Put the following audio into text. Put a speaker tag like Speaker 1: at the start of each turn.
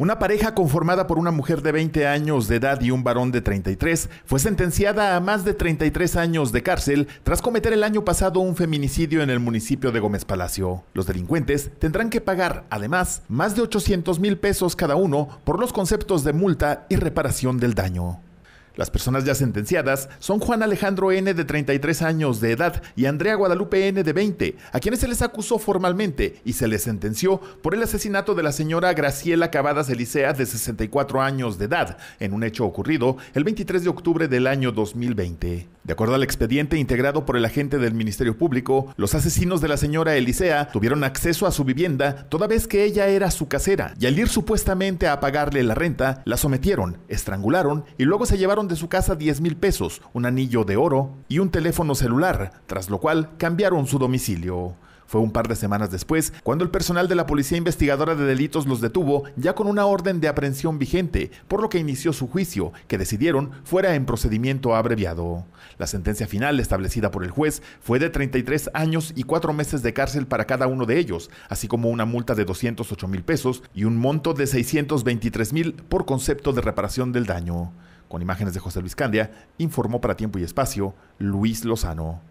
Speaker 1: Una pareja conformada por una mujer de 20 años de edad y un varón de 33 fue sentenciada a más de 33 años de cárcel tras cometer el año pasado un feminicidio en el municipio de Gómez Palacio. Los delincuentes tendrán que pagar, además, más de 800 mil pesos cada uno por los conceptos de multa y reparación del daño. Las personas ya sentenciadas son Juan Alejandro N. de 33 años de edad y Andrea Guadalupe N. de 20, a quienes se les acusó formalmente y se les sentenció por el asesinato de la señora Graciela Cavadas Elisea, de 64 años de edad, en un hecho ocurrido el 23 de octubre del año 2020. De acuerdo al expediente integrado por el agente del Ministerio Público, los asesinos de la señora Elisea tuvieron acceso a su vivienda toda vez que ella era su casera y al ir supuestamente a pagarle la renta, la sometieron, estrangularon y luego se llevaron de su casa 10 mil pesos, un anillo de oro y un teléfono celular, tras lo cual cambiaron su domicilio. Fue un par de semanas después cuando el personal de la Policía Investigadora de Delitos los detuvo ya con una orden de aprehensión vigente, por lo que inició su juicio, que decidieron fuera en procedimiento abreviado. La sentencia final establecida por el juez fue de 33 años y 4 meses de cárcel para cada uno de ellos, así como una multa de 208 mil pesos y un monto de 623 mil por concepto de reparación del daño. Con imágenes de José Luis Candia, informó para Tiempo y Espacio Luis Lozano.